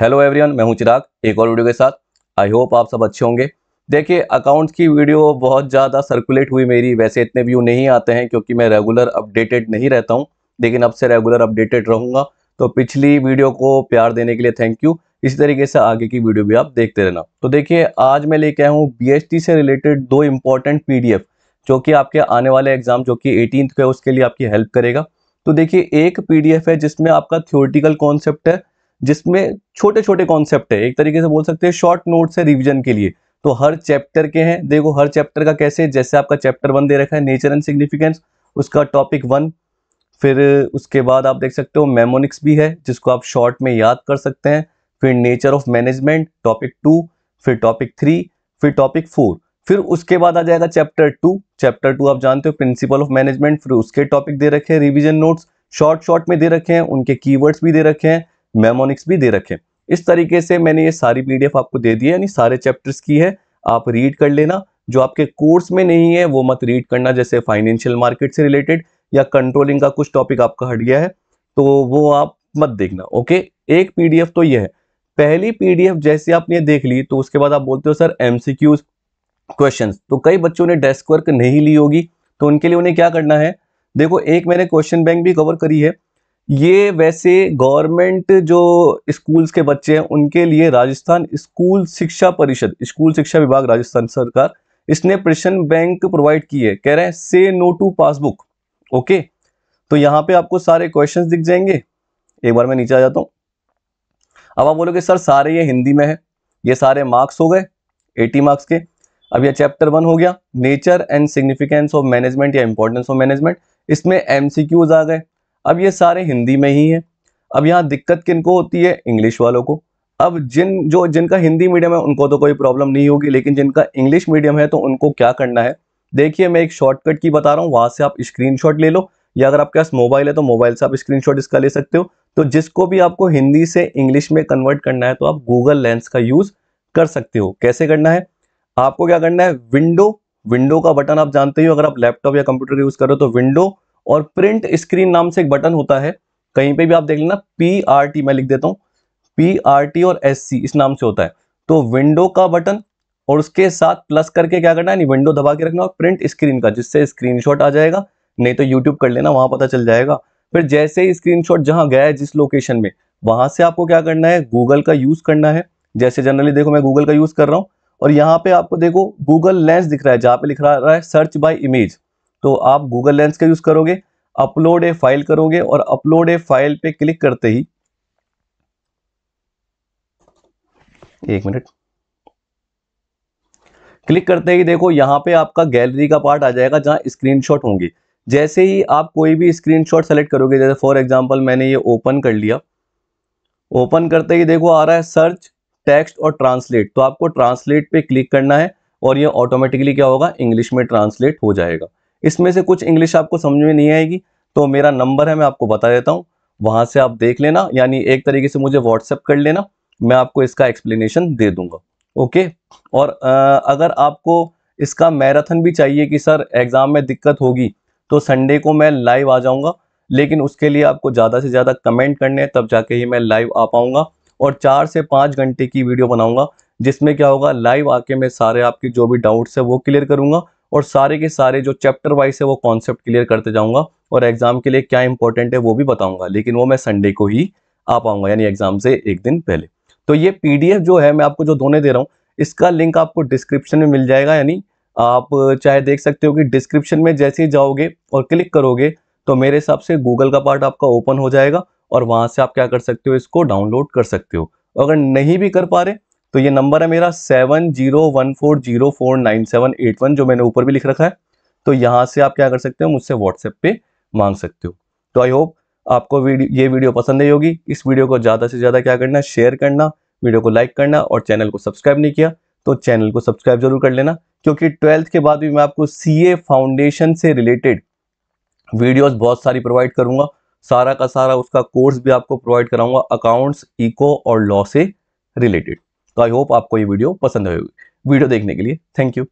hello everyone मैं हूं चिराग एक और वीडियो के साथ आई होप आप सब अच्छे होंगे देखिए अकाउंट्स की वीडियो बहुत ज़्यादा सर्कुलेट हुई मेरी वैसे इतने व्यू नहीं आते हैं क्योंकि मैं रेगुलर अपडेटेड नहीं रहता हूं लेकिन अब से रेगुलर अपडेटेड रहूंगा तो पिछली वीडियो को प्यार देने के लिए थैंक यू इसी तरीके से आगे की वीडियो भी आप देखते रहना तो देखिए आज मैं लेके आया हूँ बी से रिलेटेड दो इम्पॉर्टेंट पी जो कि आपके आने वाले एग्जाम जो कि एटीन का है उसके लिए आपकी हेल्प करेगा तो देखिए एक पी है जिसमें आपका थियोरटिकल कॉन्सेप्ट है जिसमें छोटे छोटे कॉन्सेप्ट है एक तरीके से बोल सकते हैं शॉर्ट नोट्स है रिविजन के लिए तो हर चैप्टर के हैं देखो हर चैप्टर का कैसे जैसे आपका चैप्टर वन दे रखा है नेचर एंड सिग्निफिकेंस उसका टॉपिक वन फिर उसके बाद आप देख सकते हो मेमोनिक्स भी है जिसको आप शॉर्ट में याद कर सकते हैं फिर nature of management topic two फिर टॉपिक थ्री फिर टॉपिक फोर फिर उसके बाद आ जाएगा चैप्टर टू चैप्टर टू आप जानते हो प्रिंसिपल ऑफ मैनेजमेंट फिर उसके टॉपिक दे रखे हैं रिविजन नोट्स शॉर्ट शॉर्ट में दे रखे हैं उनके कीवर्ड्स भी दे रखे हैं मेमोनिक्स भी दे रखे इस तरीके से मैंने ये सारी पी आपको दे दी है यानी सारे चैप्टर्स की है आप रीड कर लेना जो आपके कोर्स में नहीं है वो मत रीड करना जैसे फाइनेंशियल मार्केट से रिलेटेड या कंट्रोलिंग का कुछ टॉपिक आपका हट गया है तो वो आप मत देखना ओके एक पीडीएफ तो ये है पहली पीडीएफ जैसे आपने देख ली तो उसके बाद आप बोलते हो सर एमसीक्यूज क्वेश्चन तो कई बच्चों ने डेस्क वर्क नहीं ली होगी तो उनके लिए उन्हें क्या करना है देखो एक मैंने क्वेश्चन बैंक भी कवर करी है ये वैसे गवर्नमेंट जो स्कूल्स के बच्चे हैं उनके लिए राजस्थान स्कूल शिक्षा परिषद स्कूल शिक्षा विभाग राजस्थान सरकार इसने प्रशन बैंक प्रोवाइड की है कह रहे हैं से नो टू पासबुक ओके तो यहाँ पे आपको सारे क्वेश्चन दिख जाएंगे एक बार मैं नीचे आ जाता हूँ अब आप बोलोगे सर सारे ये हिंदी में है ये सारे मार्क्स हो गए एटी मार्क्स के अब यह चैप्टर वन हो गया nature and significance of management या इंपॉर्टेंस ऑफ मैनेजमेंट इसमें एमसीक्यूज आ गए अब ये सारे हिंदी में ही हैं अब यहाँ दिक्कत किन को होती है इंग्लिश वालों को अब जिन जो जिनका हिंदी मीडियम है उनको तो कोई प्रॉब्लम नहीं होगी लेकिन जिनका इंग्लिश मीडियम है तो उनको क्या करना है देखिए मैं एक शॉर्टकट की बता रहा हूँ वहाँ से आप स्क्रीनशॉट ले लो या अगर आपके पास मोबाइल है तो मोबाइल से आप स्क्रीनशॉट इसका ले सकते हो तो जिसको भी आपको हिंदी से इंग्लिश में कन्वर्ट करना है तो आप गूगल लेंस का यूज़ कर सकते हो कैसे करना है आपको क्या करना है विंडो विंडो का बटन आप जानते हो अगर आप लैपटॉप या कंप्यूटर यूज़ करो तो विंडो और प्रिंट स्क्रीन नाम से एक बटन होता है कहीं पे भी आप देख लेना पी आर टी मैं लिख देता हूँ पी आर टी और एस सी इस नाम से होता है तो विंडो का बटन और उसके साथ प्लस करके क्या करना है नहीं विंडो दबा के रखना और प्रिंट स्क्रीन का जिससे शॉट आ जाएगा नहीं तो यूट्यूब कर लेना वहाँ पता चल जाएगा फिर जैसे ही शॉट जहाँ गया है जिस लोकेशन में वहाँ से आपको क्या करना है गूगल का यूज़ करना है जैसे जनरली देखो मैं गूगल का यूज़ कर रहा हूँ और यहाँ पे आपको देखो गूगल लेंस दिख रहा है जहाँ पे लिख रहा है सर्च बाय इमेज तो आप गूगल लेंस का यूज़ करोगे अपलोड ए फाइल करोगे और अपलोड ए फाइल पे क्लिक करते ही एक मिनट क्लिक करते ही देखो यहां पे आपका गैलरी का पार्ट आ जाएगा जहां स्क्रीनशॉट होंगे जैसे ही आप कोई भी स्क्रीनशॉट सेलेक्ट करोगे जैसे फॉर एग्जांपल मैंने ये ओपन कर लिया ओपन करते ही देखो आ रहा है सर्च टेक्स्ट और ट्रांसलेट तो आपको ट्रांसलेट पे क्लिक करना है और ये ऑटोमेटिकली क्या होगा इंग्लिश में ट्रांसलेट हो जाएगा इसमें से कुछ इंग्लिश आपको समझ में नहीं आएगी तो मेरा नंबर है मैं आपको बता देता हूँ वहाँ से आप देख लेना यानी एक तरीके से मुझे व्हाट्सएप कर लेना मैं आपको इसका एक्सप्लेनेशन दे दूंगा ओके और आ, अगर आपको इसका मैराथन भी चाहिए कि सर एग्ज़ाम में दिक्कत होगी तो संडे को मैं लाइव आ जाऊँगा लेकिन उसके लिए आपको ज़्यादा से ज़्यादा कमेंट करने हैं तब जाके ही मैं लाइव आ पाऊँगा और चार से पाँच घंटे की वीडियो बनाऊँगा जिसमें क्या होगा लाइव आके मैं सारे आपके जो भी डाउट्स है वो क्लियर करूँगा और सारे के सारे जो चैप्टर वाइज है वो कॉन्सेप्ट क्लियर करते जाऊंगा और एग्जाम के लिए क्या इंपॉर्टेंट है वो भी बताऊंगा लेकिन वो मैं संडे को ही आ पाऊंगा यानी एग्जाम से एक दिन पहले तो ये पीडीएफ जो है मैं आपको जो दोने दे रहा हूँ इसका लिंक आपको डिस्क्रिप्शन में मिल जाएगा यानी आप चाहे देख सकते हो कि डिस्क्रिप्शन में जैसे ही जाओगे और क्लिक करोगे तो मेरे हिसाब से गूगल का पार्ट आपका ओपन हो जाएगा और वहाँ से आप क्या कर सकते हो इसको डाउनलोड कर सकते हो अगर नहीं भी कर पा रहे तो ये नंबर है मेरा seven zero one four zero four nine seven eight one जो मैंने ऊपर भी लिख रखा है तो यहाँ से आप क्या कर सकते हो मुझसे व्हाट्सएप पे मांग सकते हो तो आई होप आपको वीडियो ये वीडियो पसंद आई होगी इस वीडियो को ज़्यादा से ज़्यादा क्या करना शेयर करना वीडियो को लाइक करना और चैनल को सब्सक्राइब नहीं किया तो चैनल को सब्सक्राइब जरूर कर लेना क्योंकि ट्वेल्थ के बाद भी मैं आपको सी फाउंडेशन से रिलेटेड वीडियोज़ बहुत सारी प्रोवाइड करूंगा सारा का सारा उसका कोर्स भी आपको प्रोवाइड कराऊंगा अकाउंट्स इको और लॉ से रिलेटेड तो आई होप आपको ये वीडियो पसंद आएगी वीडियो देखने के लिए थैंक यू